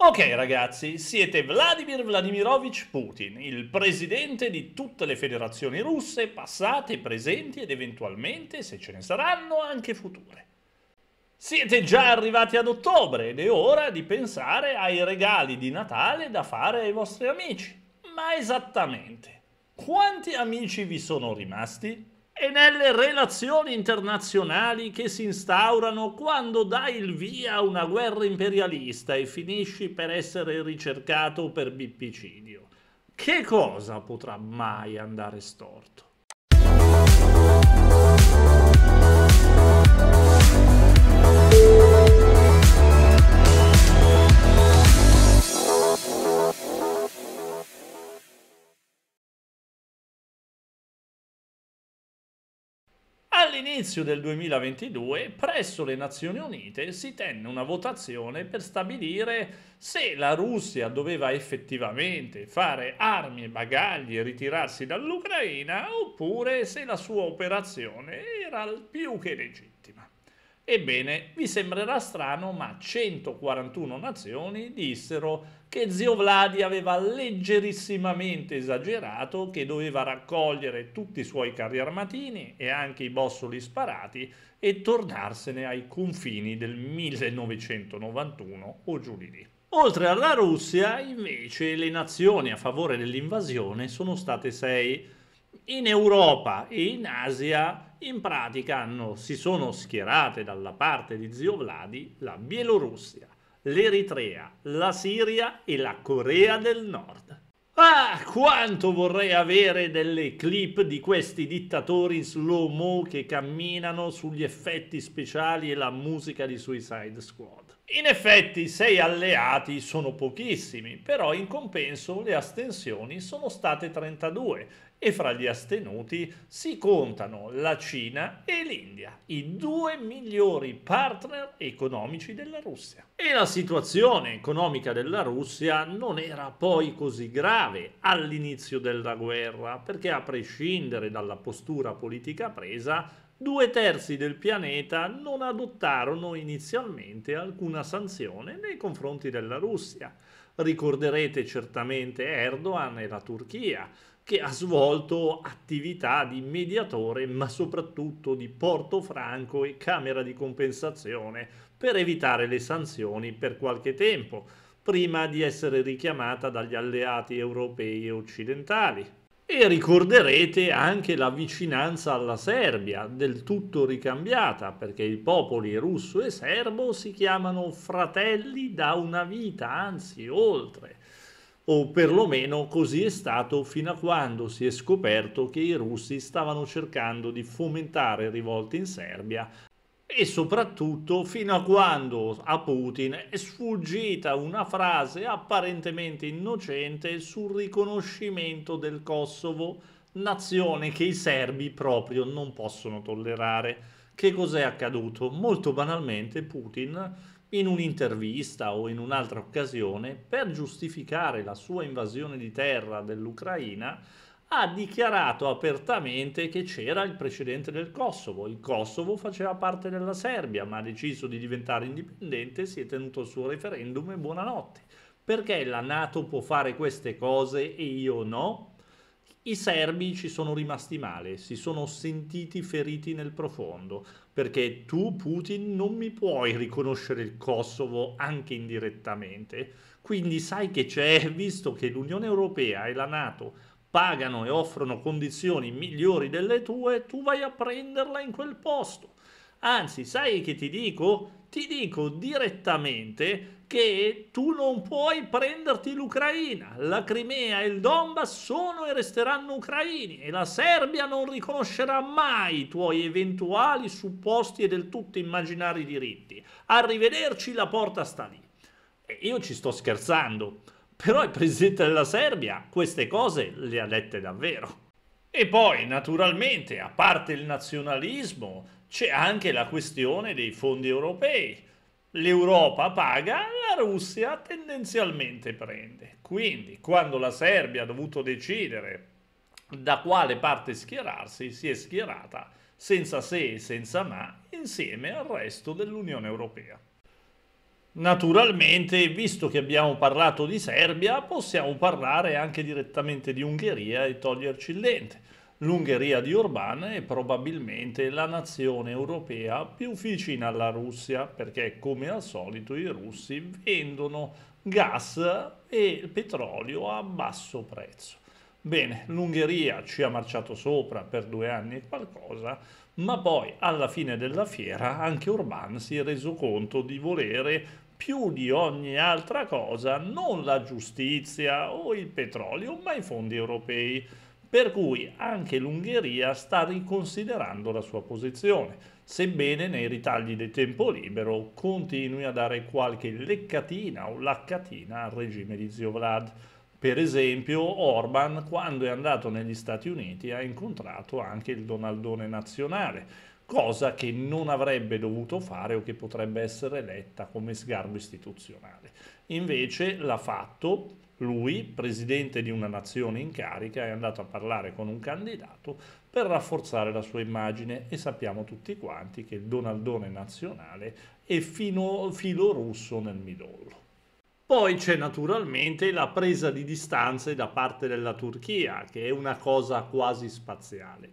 Ok ragazzi, siete Vladimir Vladimirovich Putin, il presidente di tutte le federazioni russe, passate, presenti ed eventualmente, se ce ne saranno, anche future. Siete già arrivati ad ottobre ed è ora di pensare ai regali di Natale da fare ai vostri amici. Ma esattamente, quanti amici vi sono rimasti? e nelle relazioni internazionali che si instaurano quando dai il via a una guerra imperialista e finisci per essere ricercato per bippicidio. Che cosa potrà mai andare storto? All'inizio del 2022 presso le Nazioni Unite si tenne una votazione per stabilire se la Russia doveva effettivamente fare armi e bagagli e ritirarsi dall'Ucraina oppure se la sua operazione era più che legittima. Ebbene, vi sembrerà strano, ma 141 nazioni dissero che zio Vladi aveva leggerissimamente esagerato, che doveva raccogliere tutti i suoi carri armatini e anche i bossoli sparati e tornarsene ai confini del 1991 o giù di lì. Oltre alla Russia, invece, le nazioni a favore dell'invasione sono state sei. In Europa e in Asia, in pratica, hanno, si sono schierate dalla parte di zio Vladi la Bielorussia, l'Eritrea, la Siria e la Corea del Nord. Ah, quanto vorrei avere delle clip di questi dittatori in slow-mo che camminano sugli effetti speciali e la musica di Suicide Squad. In effetti sei alleati sono pochissimi, però in compenso le astensioni sono state 32 e fra gli astenuti si contano la Cina e l'India, i due migliori partner economici della Russia. E la situazione economica della Russia non era poi così grave all'inizio della guerra, perché a prescindere dalla postura politica presa, due terzi del pianeta non adottarono inizialmente alcuna sanzione nei confronti della Russia. Ricorderete certamente Erdogan e la Turchia, che ha svolto attività di mediatore, ma soprattutto di portofranco e camera di compensazione per evitare le sanzioni per qualche tempo, prima di essere richiamata dagli alleati europei e occidentali. E ricorderete anche la vicinanza alla Serbia, del tutto ricambiata, perché i popoli russo e serbo si chiamano fratelli da una vita, anzi oltre, o perlomeno così è stato fino a quando si è scoperto che i russi stavano cercando di fomentare rivolte in Serbia e soprattutto fino a quando a Putin è sfuggita una frase apparentemente innocente sul riconoscimento del Kosovo, nazione che i serbi proprio non possono tollerare. Che cos'è accaduto? Molto banalmente Putin in un'intervista o in un'altra occasione per giustificare la sua invasione di terra dell'Ucraina ha dichiarato apertamente che c'era il precedente del Kosovo. Il Kosovo faceva parte della Serbia, ma ha deciso di diventare indipendente, si è tenuto il suo referendum e buonanotte. Perché la Nato può fare queste cose e io no? I serbi ci sono rimasti male, si sono sentiti feriti nel profondo, perché tu, Putin, non mi puoi riconoscere il Kosovo anche indirettamente. Quindi sai che c'è, visto che l'Unione Europea e la Nato pagano e offrono condizioni migliori delle tue, tu vai a prenderla in quel posto. Anzi, sai che ti dico? Ti dico direttamente che tu non puoi prenderti l'Ucraina. La Crimea e il Donbass sono e resteranno ucraini e la Serbia non riconoscerà mai i tuoi eventuali supposti e del tutto immaginari diritti. Arrivederci, la porta sta lì. E io ci sto scherzando. Però il presidente della Serbia queste cose le ha dette davvero. E poi, naturalmente, a parte il nazionalismo, c'è anche la questione dei fondi europei. L'Europa paga, la Russia tendenzialmente prende. Quindi, quando la Serbia ha dovuto decidere da quale parte schierarsi, si è schierata senza se e senza ma insieme al resto dell'Unione Europea. Naturalmente, visto che abbiamo parlato di Serbia, possiamo parlare anche direttamente di Ungheria e toglierci il dente. L'Ungheria di Orbán è probabilmente la nazione europea più vicina alla Russia, perché come al solito i russi vendono gas e petrolio a basso prezzo. Bene, l'Ungheria ci ha marciato sopra per due anni e qualcosa, ma poi alla fine della fiera anche Orbán si è reso conto di volere più di ogni altra cosa non la giustizia o il petrolio, ma i fondi europei, per cui anche l'Ungheria sta riconsiderando la sua posizione, sebbene nei ritagli del tempo libero continui a dare qualche leccatina o laccatina al regime di Zio Vlad. Per esempio, Orban, quando è andato negli Stati Uniti, ha incontrato anche il Donaldone nazionale cosa che non avrebbe dovuto fare o che potrebbe essere letta come sgarbo istituzionale. Invece l'ha fatto lui, presidente di una nazione in carica, è andato a parlare con un candidato per rafforzare la sua immagine e sappiamo tutti quanti che il Donaldone nazionale è fino, filo russo nel midollo. Poi c'è naturalmente la presa di distanze da parte della Turchia, che è una cosa quasi spaziale.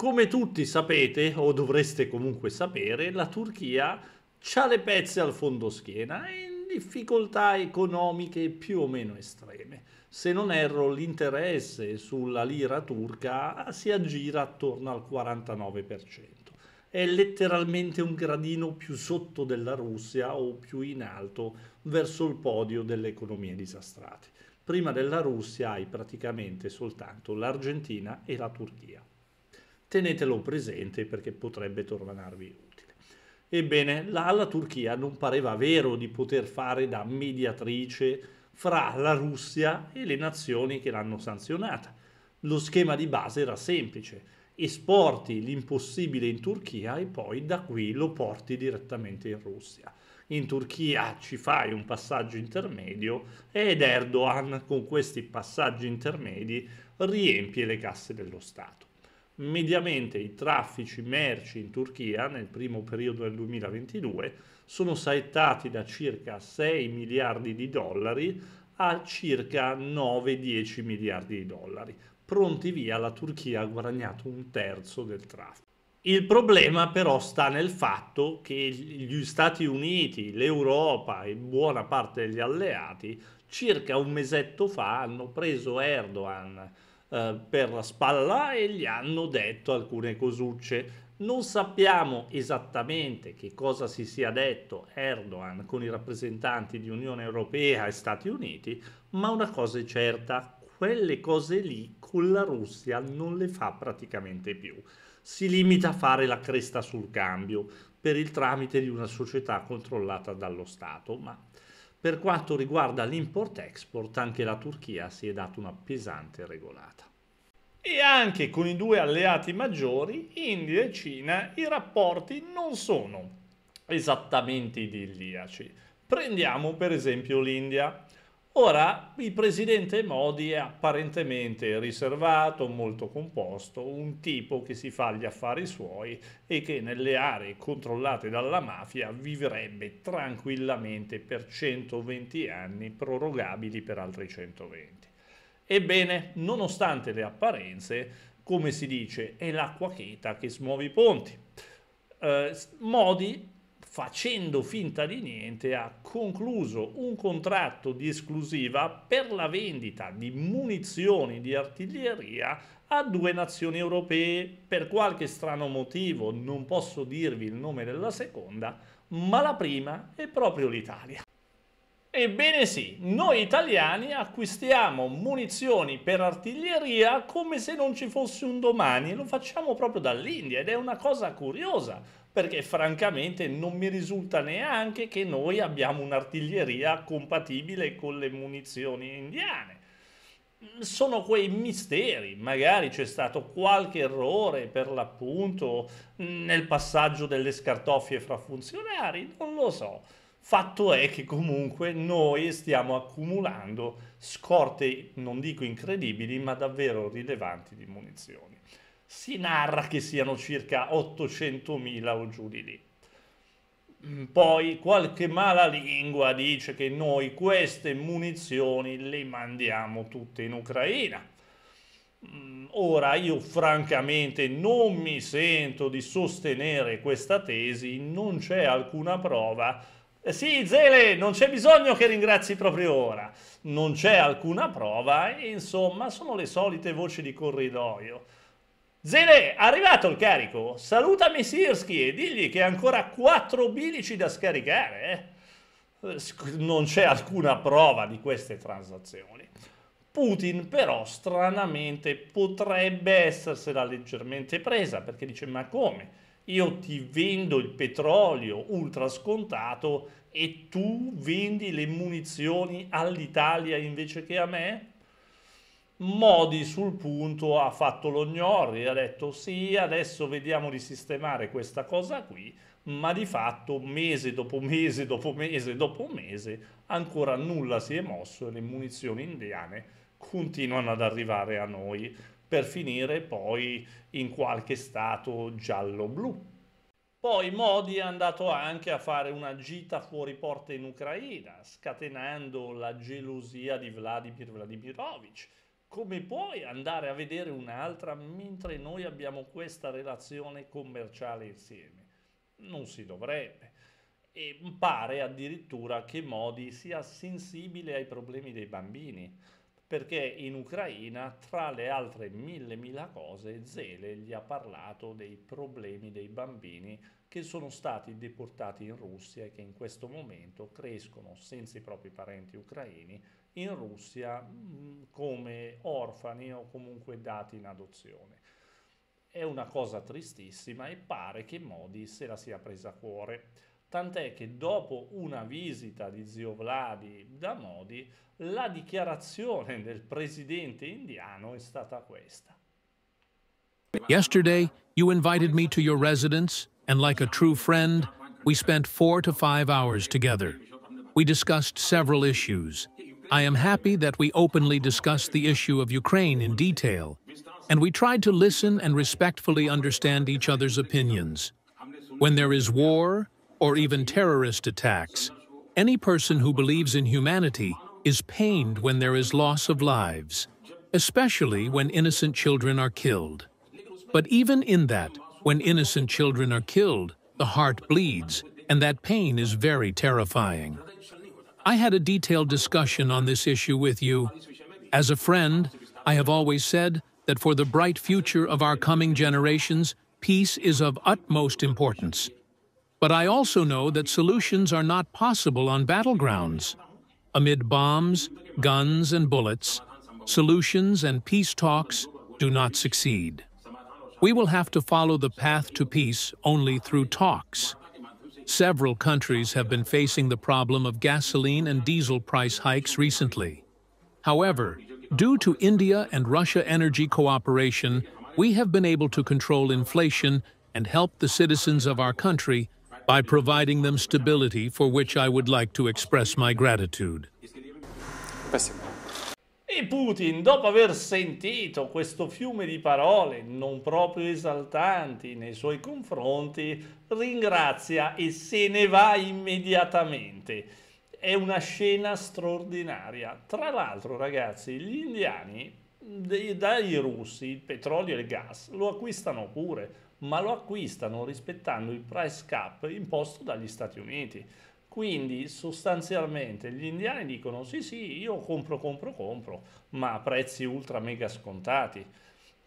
Come tutti sapete, o dovreste comunque sapere, la Turchia ha le pezze al fondo schiena e in difficoltà economiche più o meno estreme. Se non erro, l'interesse sulla lira turca si aggira attorno al 49%. È letteralmente un gradino più sotto della Russia o più in alto verso il podio delle economie disastrate. Prima della Russia hai praticamente soltanto l'Argentina e la Turchia tenetelo presente perché potrebbe tornarvi utile. Ebbene, là la Turchia non pareva vero di poter fare da mediatrice fra la Russia e le nazioni che l'hanno sanzionata. Lo schema di base era semplice, esporti l'impossibile in Turchia e poi da qui lo porti direttamente in Russia. In Turchia ci fai un passaggio intermedio ed Erdogan con questi passaggi intermedi riempie le casse dello Stato mediamente i traffici merci in Turchia nel primo periodo del 2022 sono saettati da circa 6 miliardi di dollari a circa 9-10 miliardi di dollari. Pronti via, la Turchia ha guadagnato un terzo del traffico. Il problema però sta nel fatto che gli Stati Uniti, l'Europa e buona parte degli alleati circa un mesetto fa hanno preso Erdogan eh, per la spalla e gli hanno detto alcune cosucce. Non sappiamo esattamente che cosa si sia detto Erdogan con i rappresentanti di Unione Europea e Stati Uniti, ma una cosa è certa, quelle cose lì con la Russia non le fa praticamente più. Si limita a fare la cresta sul cambio per il tramite di una società controllata dallo Stato, ma per quanto riguarda l'import-export, anche la Turchia si è data una pesante regolata. E anche con i due alleati maggiori, India e Cina, i rapporti non sono esattamente idilliaci. Prendiamo per esempio l'India. Ora il presidente Modi è apparentemente riservato, molto composto, un tipo che si fa gli affari suoi e che nelle aree controllate dalla mafia vivrebbe tranquillamente per 120 anni, prorogabili per altri 120. Ebbene, nonostante le apparenze, come si dice, è l'acqua cheta che smuove i ponti. Eh, Modi facendo finta di niente, ha concluso un contratto di esclusiva per la vendita di munizioni di artiglieria a due nazioni europee. Per qualche strano motivo, non posso dirvi il nome della seconda, ma la prima è proprio l'Italia. Ebbene sì, noi italiani acquistiamo munizioni per artiglieria come se non ci fosse un domani, lo facciamo proprio dall'India ed è una cosa curiosa perché francamente non mi risulta neanche che noi abbiamo un'artiglieria compatibile con le munizioni indiane. Sono quei misteri, magari c'è stato qualche errore per l'appunto nel passaggio delle scartoffie fra funzionari, non lo so. Fatto è che comunque noi stiamo accumulando scorte, non dico incredibili, ma davvero rilevanti di munizioni si narra che siano circa 800.000 o giù di lì. Mm, poi qualche malalingua dice che noi queste munizioni le mandiamo tutte in Ucraina. Mm, ora io francamente non mi sento di sostenere questa tesi, non c'è alcuna prova. Eh, sì, Zele, non c'è bisogno che ringrazi proprio ora. Non c'è alcuna prova, insomma, sono le solite voci di corridoio. Zele, arrivato il carico, salutami Sirski e digli che ha ancora 4 bilici da scaricare. Eh? Non c'è alcuna prova di queste transazioni. Putin però stranamente potrebbe essersela leggermente presa perché dice ma come? Io ti vendo il petrolio ultra scontato e tu vendi le munizioni all'Italia invece che a me? Modi sul punto ha fatto lo gnori, ha detto sì, adesso vediamo di sistemare questa cosa qui, ma di fatto mese dopo mese dopo mese dopo mese ancora nulla si è mosso e le munizioni indiane continuano ad arrivare a noi per finire poi in qualche stato giallo-blu. Poi Modi è andato anche a fare una gita fuori porta in Ucraina, scatenando la gelosia di Vladimir Vladimirovich come puoi andare a vedere un'altra mentre noi abbiamo questa relazione commerciale insieme? Non si dovrebbe. E pare addirittura che Modi sia sensibile ai problemi dei bambini, perché in Ucraina, tra le altre mille mila cose, Zele gli ha parlato dei problemi dei bambini che sono stati deportati in Russia e che in questo momento crescono senza i propri parenti ucraini in Russia mm, come orfani o comunque dati in adozione. È una cosa tristissima e pare che Modi se la sia presa a cuore. Tant'è che dopo una visita di zio Vladi da Modi, la dichiarazione del presidente indiano è stata questa. Yesterday, you invited me to your residence, and like a true friend, we spent four to five hours together. We discussed several issues, I am happy that we openly discussed the issue of Ukraine in detail, and we tried to listen and respectfully understand each other's opinions. When there is war, or even terrorist attacks, any person who believes in humanity is pained when there is loss of lives, especially when innocent children are killed. But even in that, when innocent children are killed, the heart bleeds, and that pain is very terrifying. I had a detailed discussion on this issue with you. As a friend, I have always said that for the bright future of our coming generations, peace is of utmost importance. But I also know that solutions are not possible on battlegrounds. Amid bombs, guns, and bullets, solutions and peace talks do not succeed. We will have to follow the path to peace only through talks. Several countries have been facing the problem of gasoline and diesel price hikes recently. However, due to India and Russia energy cooperation, we have been able to control inflation and help the citizens of our country by providing them stability for which I would like to express my gratitude. Спасибо. Putin, dopo aver sentito questo fiume di parole non proprio esaltanti nei suoi confronti, ringrazia e se ne va immediatamente. È una scena straordinaria. Tra l'altro, ragazzi, gli indiani dai russi il petrolio e il gas lo acquistano pure, ma lo acquistano rispettando il price cap imposto dagli Stati Uniti. Quindi sostanzialmente gli indiani dicono sì sì, io compro, compro, compro, ma a prezzi ultra mega scontati.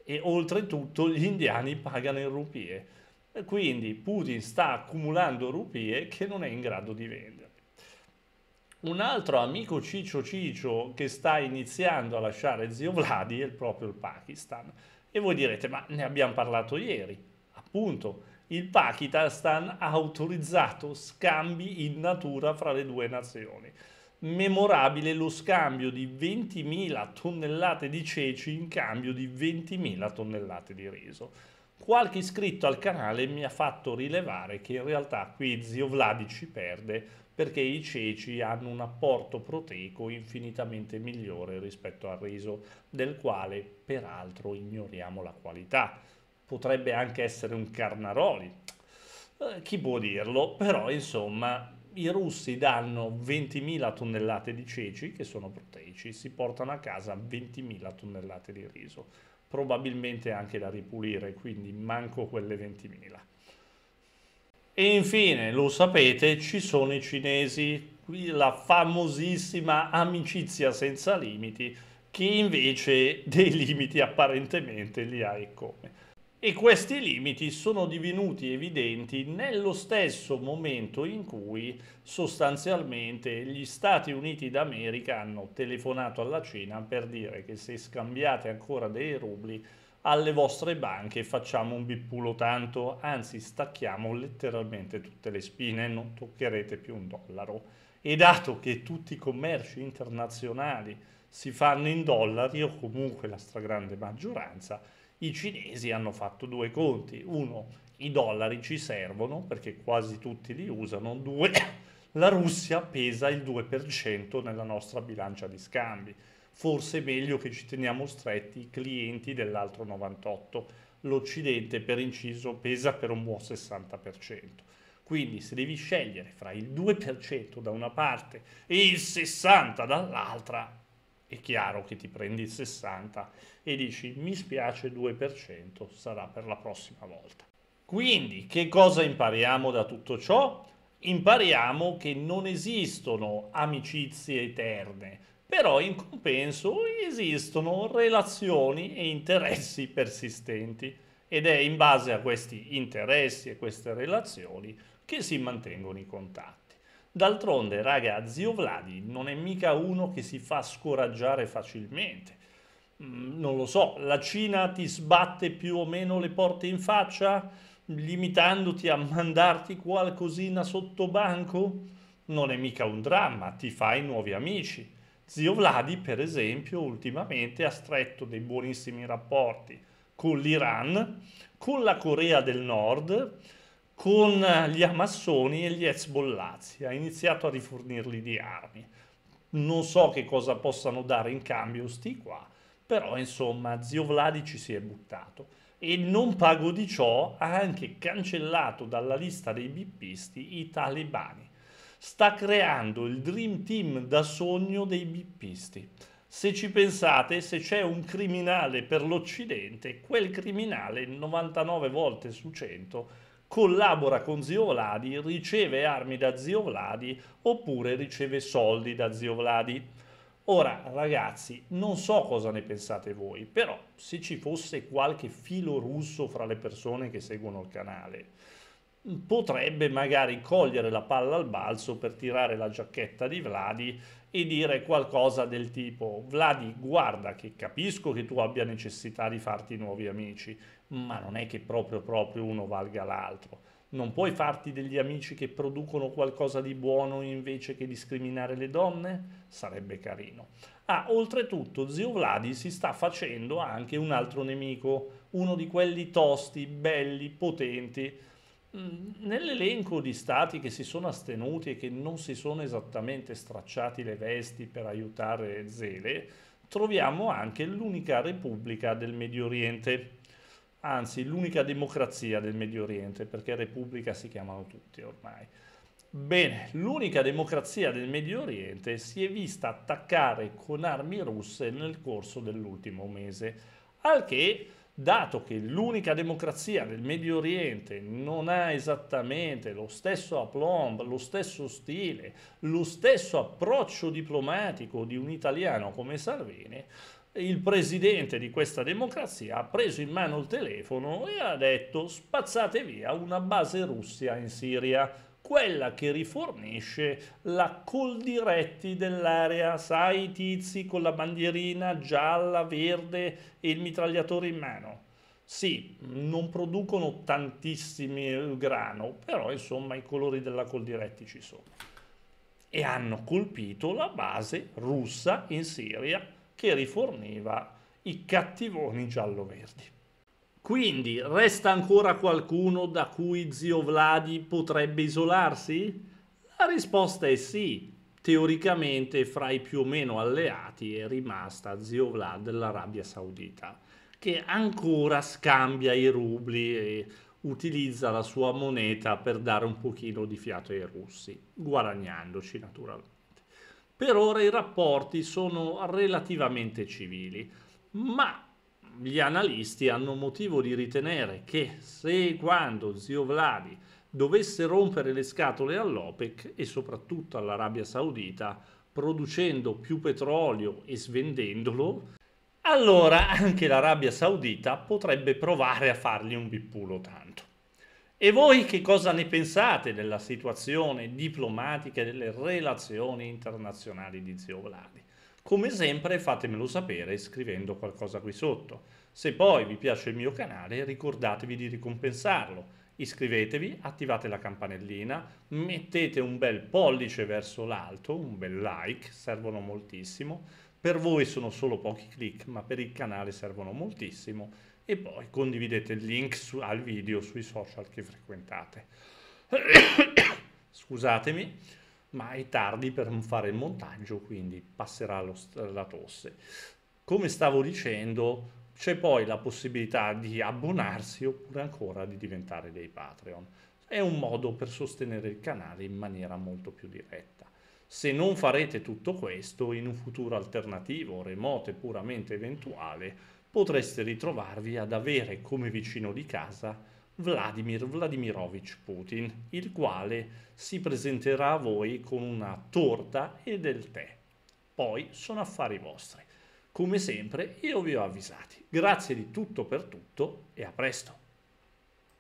E oltretutto gli indiani pagano in rupie. Quindi Putin sta accumulando rupie che non è in grado di vendere. Un altro amico Ciccio Ciccio che sta iniziando a lasciare zio Vladi è proprio il Pakistan. E voi direte, ma ne abbiamo parlato ieri. Appunto, il Pakistan ha autorizzato scambi in natura fra le due nazioni. Memorabile lo scambio di 20.000 tonnellate di ceci in cambio di 20.000 tonnellate di riso. Qualche iscritto al canale mi ha fatto rilevare che in realtà qui zio Vladi ci perde perché i ceci hanno un apporto proteico infinitamente migliore rispetto al riso, del quale peraltro ignoriamo la qualità potrebbe anche essere un Carnaroli, eh, chi può dirlo, però insomma i russi danno 20.000 tonnellate di ceci che sono proteici, si portano a casa 20.000 tonnellate di riso, probabilmente anche da ripulire, quindi manco quelle 20.000. E infine, lo sapete, ci sono i cinesi, la famosissima amicizia senza limiti, che invece dei limiti apparentemente li ha e come e questi limiti sono divenuti evidenti nello stesso momento in cui sostanzialmente gli Stati Uniti d'America hanno telefonato alla Cina per dire che se scambiate ancora dei rubli alle vostre banche facciamo un bippulo tanto, anzi stacchiamo letteralmente tutte le spine, non toccherete più un dollaro. E dato che tutti i commerci internazionali si fanno in dollari o comunque la stragrande maggioranza, i cinesi hanno fatto due conti. Uno, i dollari ci servono perché quasi tutti li usano. Due, la Russia pesa il 2% nella nostra bilancia di scambi. Forse è meglio che ci teniamo stretti i clienti dell'altro 98%. L'Occidente, per inciso, pesa per un buon 60%. Quindi se devi scegliere fra il 2% da una parte e il 60% dall'altra, è chiaro che ti prendi il 60 e dici mi spiace 2%, sarà per la prossima volta. Quindi che cosa impariamo da tutto ciò? Impariamo che non esistono amicizie eterne, però in compenso esistono relazioni e interessi persistenti ed è in base a questi interessi e queste relazioni che si mantengono i contatti. D'altronde, raga, zio Vladi non è mica uno che si fa scoraggiare facilmente. Mm, non lo so, la Cina ti sbatte più o meno le porte in faccia, limitandoti a mandarti qualcosina sotto banco? Non è mica un dramma, ti fai nuovi amici. Zio Vladi, per esempio, ultimamente ha stretto dei buonissimi rapporti con l'Iran, con la Corea del Nord, con gli Amassoni e gli Hezbollazzi, ha iniziato a rifornirli di armi. Non so che cosa possano dare in cambio sti qua, però insomma zio Vladi ci si è buttato e non pago di ciò ha anche cancellato dalla lista dei bippisti i talebani. Sta creando il dream team da sogno dei bippisti. Se ci pensate, se c'è un criminale per l'Occidente, quel criminale 99 volte su 100 collabora con zio Vladi, riceve armi da zio Vladi oppure riceve soldi da zio Vladi. Ora ragazzi, non so cosa ne pensate voi, però se ci fosse qualche filo russo fra le persone che seguono il canale, potrebbe magari cogliere la palla al balzo per tirare la giacchetta di Vladi e dire qualcosa del tipo Vladi guarda che capisco che tu abbia necessità di farti nuovi amici ma non è che proprio proprio uno valga l'altro non puoi farti degli amici che producono qualcosa di buono invece che discriminare le donne? Sarebbe carino. Ah, oltretutto zio Vladi si sta facendo anche un altro nemico, uno di quelli tosti, belli, potenti, Mm, nell'elenco di stati che si sono astenuti e che non si sono esattamente stracciati le vesti per aiutare Zele, troviamo anche l'unica repubblica del Medio Oriente, anzi l'unica democrazia del Medio Oriente, perché repubblica si chiamano tutti ormai. Bene, l'unica democrazia del Medio Oriente si è vista attaccare con armi russe nel corso dell'ultimo mese, al che dato che l'unica democrazia nel Medio Oriente non ha esattamente lo stesso aplomb, lo stesso stile, lo stesso approccio diplomatico di un italiano come Salvini, il presidente di questa democrazia ha preso in mano il telefono e ha detto spazzate via una base russa in Siria quella che rifornisce la Coldiretti dell'area, sai i tizi con la bandierina gialla, verde e il mitragliatore in mano. Sì, non producono tantissimi eh, grano, però insomma i colori della Coldiretti ci sono. E hanno colpito la base russa in Siria che riforniva i cattivoni giallo-verdi. Quindi resta ancora qualcuno da cui zio Vladi potrebbe isolarsi? La risposta è sì. Teoricamente fra i più o meno alleati è rimasta zio Vlad dell'Arabia Saudita, che ancora scambia i rubli e utilizza la sua moneta per dare un pochino di fiato ai russi, guadagnandoci naturalmente. Per ora i rapporti sono relativamente civili, ma gli analisti hanno motivo di ritenere che se e quando zio Vladi dovesse rompere le scatole all'OPEC e soprattutto all'Arabia Saudita, producendo più petrolio e svendendolo, allora anche l'Arabia Saudita potrebbe provare a fargli un bippulo tanto. E voi che cosa ne pensate della situazione diplomatica e delle relazioni internazionali di Zio Vladi? Come sempre fatemelo sapere scrivendo qualcosa qui sotto. Se poi vi piace il mio canale ricordatevi di ricompensarlo. Iscrivetevi, attivate la campanellina, mettete un bel pollice verso l'alto, un bel like, servono moltissimo. Per voi sono solo pochi click, ma per il canale servono moltissimo. E poi condividete il link su, al video sui social che frequentate. Scusatemi ma è tardi per fare il montaggio, quindi passerà lo, la tosse. Come stavo dicendo, c'è poi la possibilità di abbonarsi oppure ancora di diventare dei Patreon. È un modo per sostenere il canale in maniera molto più diretta. Se non farete tutto questo, in un futuro alternativo, remoto e puramente eventuale, potreste ritrovarvi ad avere come vicino di casa Vladimir Vladimirovich Putin, il quale si presenterà a voi con una torta e del tè. Poi sono affari vostri. Come sempre io vi ho avvisati. Grazie di tutto per tutto e a presto.